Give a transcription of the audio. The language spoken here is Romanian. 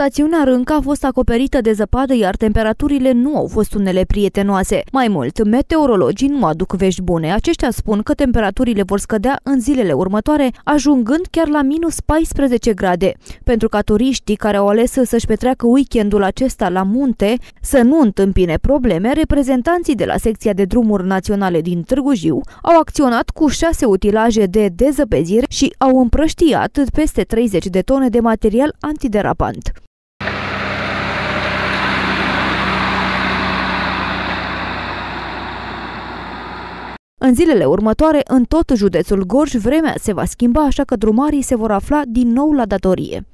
Stațiunea Rânca a fost acoperită de zăpadă, iar temperaturile nu au fost unele prietenoase. Mai mult, meteorologii nu aduc vești bune. Aceștia spun că temperaturile vor scădea în zilele următoare, ajungând chiar la minus 14 grade. Pentru ca turiștii care au ales să-și petreacă weekendul acesta la munte să nu întâmpine probleme, reprezentanții de la secția de drumuri naționale din Târgu Jiu au acționat cu șase utilaje de dezăpezire și au împrăștiat peste 30 de tone de material antiderapant. În zilele următoare, în tot județul Gorj, vremea se va schimba, așa că drumarii se vor afla din nou la datorie.